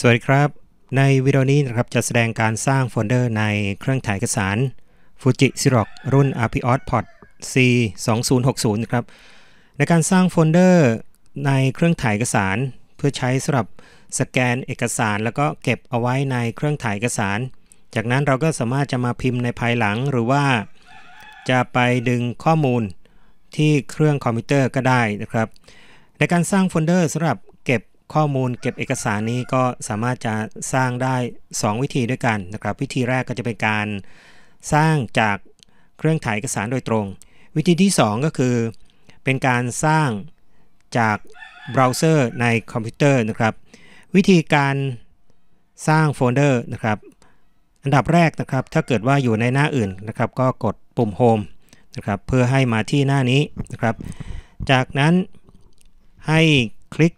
สวัสดีครับในวิดีโอนี้นะครับจะแสดงการสร้างโฟลเดอร์ในเครื่องถ่ายเอกสาร Fuji Xerox รุ่น RPOS Pod C 2 0 6 0ครับในการสร้างโฟลเดอร์ในเครื่องถ่ายเอกสาร เพื่อใช้สำหรับสแกนเอกสาร แล้วก็เก็บเอาไว้ในเครื่องถ่ายเอกสาร จากนั้นเราก็สามารถจะมาพิมพ์ในภายหลังหรือว่า จะไปดึงข้อมูลที่เครื่องคอมพิวเตอร์ก็ได้นะครับ ในการสร้างโฟลเดอร์สำหรับข้อมูลเก็บเอกสารนี้ก็สามารถจะสร้างได้ 2 วิธีด้วยกันนะครับ วิธีแรกก็จะเป็นการสร้างจากเครื่องถ่ายเอกสารโดยตรง วิธีที่ 2 ก็คือเป็นการสร้างจากเบราว์เซอร์ในคอมพิวเตอร์นะครับ วิธีการสร้างโฟลเดอร์นะครับอันดับแรกนะครับ ถ้าเกิดว่าอยู่ในหน้าอื่นนะครับ ก็กดปุ่ม Home นะครับเพื่อให้มาที่หน้านี้นะครับจากนั้นให้คลิก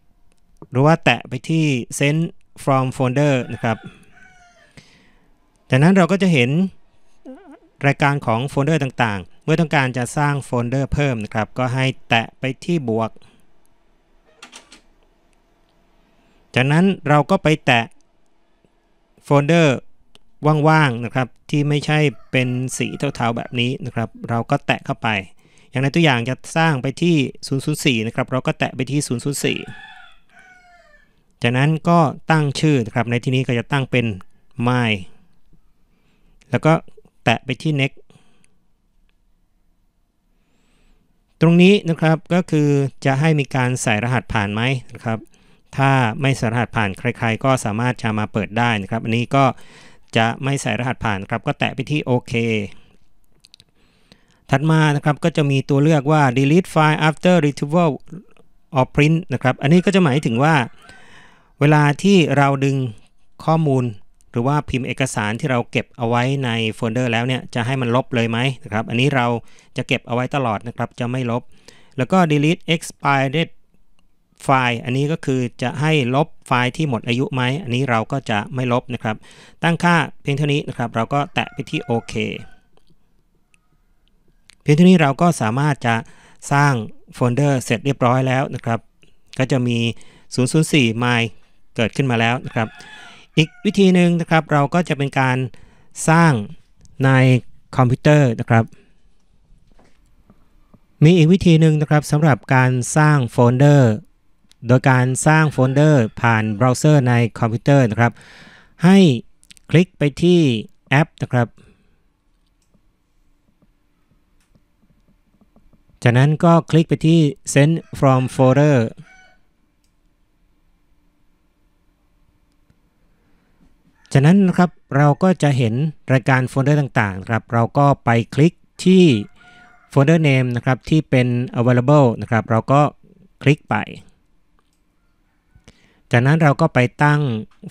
หรือว่าแตะไปที่ send from folder นะครับ จากนั้นเราก็จะเห็นรายการของโฟลเดอร์ต่างๆ เมื่อต้องการจะสร้างโฟลเดอร์เพิ่มนะครับ ก็ให้แตะไปที่บวก จากนั้นเราก็ไปแตะโฟลเดอร์ว่าง ๆ นะครับ ที่ไม่ใช่เป็นสีเทาๆแบบนี้นะครับ เราก็แตะเข้าไป อย่างในตัวอย่างจะสร้างไปที่ 004 นะครับ เราก็แตะไปที่ 004จากนั้นก็ตั้งชื่อครับในที่นี้ก็จะตั้งเป็น my แล้วก็แตะไปที่ next ตรงนี้นะครับก็คือจะให้มีการใส่รหัสผ่านไหมนะครับ ถ้าไม่ใส่รหัสผ่านใครๆก็สามารถจะมาเปิดได้นะครับ อันนี้ก็จะไม่ใส่รหัสผ่านครับ ก็แตะไปที่โอเค ถัดมานะครับก็จะมีตัวเลือกว่า delete file after retrieval or print นะครับ อันนี้ก็จะหมายถึงว่าเวลาที่เราดึงข้อมูลหรือว่าพิมพ์เอกสารที่เราเก็บเอาไว้ในโฟลเดอร์แล้วเนี่ยจะให้มันลบเลยไหมนะครับอันนี้เราจะเก็บเอาไว้ตลอดนะครับ จะไม่ลบ แล้วก็ delete expired file อันนี้ก็คือจะให้ลบไฟล์ที่หมดอายุไหมอันนี้เราก็จะไม่ลบนะครับ ตั้งค่าเพียงเท่านี้นะครับ เราก็แตะไปที่โอเคเพียงเท่านี้เราก็สามารถจะสร้างโฟลเดอร์เสร็จเรียบร้อยแล้วนะครับ ก็จะมี 004 My เกิดขึ้นมาแล้วนะครับ อีกวิธีหนึ่งนะครับเราก็จะเป็นการสร้างในคอมพิวเตอร์นะครับ มีอีกวิธีหนึ่งนะครับสำหรับการสร้างโฟลเดอร์โดยการสร้างโฟลเดอร์ผ่านเบราว์เซอร์ในคอมพิวเตอร์นะครับให้คลิกไปที่แอปนะครับ จากนั้นก็คลิกไปที่ send from folder จากนั้นนะครับเราก็จะเห็นรายการโฟลเดอร์ต่างๆครับเราก็ไปคลิกที่โฟลเดอร์เนมนะครับที่เป็น available นะครับเราก็คลิกไป จากนั้นเราก็ไปตั้ง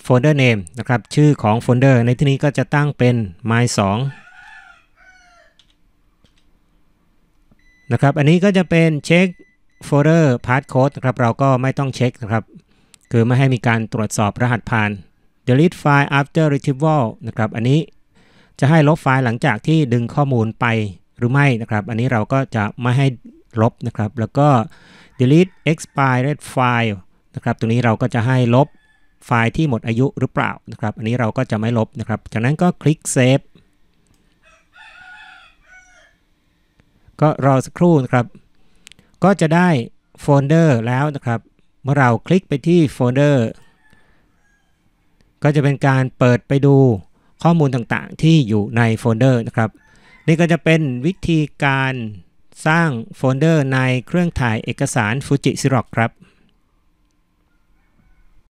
โฟลเดอร์เนมนะครับชื่อของโฟลเดอร์ในที่นี้ก็จะตั้งเป็น my 2นะครับอันนี้ก็จะเป็นเช็คโฟลเดอร์พาสโค้ดนะครับเราก็ไม่ต้องเช็คนะครับ คือไม่ให้มีการตรวจสอบรหัสผ่าน delete file after retrieval นะครับอันนี้จะให้ลบไฟล์หลังจากที่ดึงข้อมูลไปหรือไม่นะครับ อันนี้เราก็จะไม่ให้ลบนะครับ แล้วก็ delete expired file นะครับ ตรงนี้เราก็จะให้ลบไฟล์ที่หมดอายุหรือเปล่านะครับ อันนี้เราก็จะไม่ลบนะครับ จากนั้นก็คลิก save ก็รอสักครู่นะครับก็จะได้โฟลเดอร์แล้วนะครับ เมื่อเราคลิกไปที่โฟลเดอร์ก็จะเป็นการเปิดไปดูข้อมูลต่างๆที่อยู่ในโฟลเดอร์นะครับ นี่ก็จะเป็นวิธีการสร้างโฟลเดอร์ในเครื่องถ่ายเอกสารฟูจิซิร็อกครับ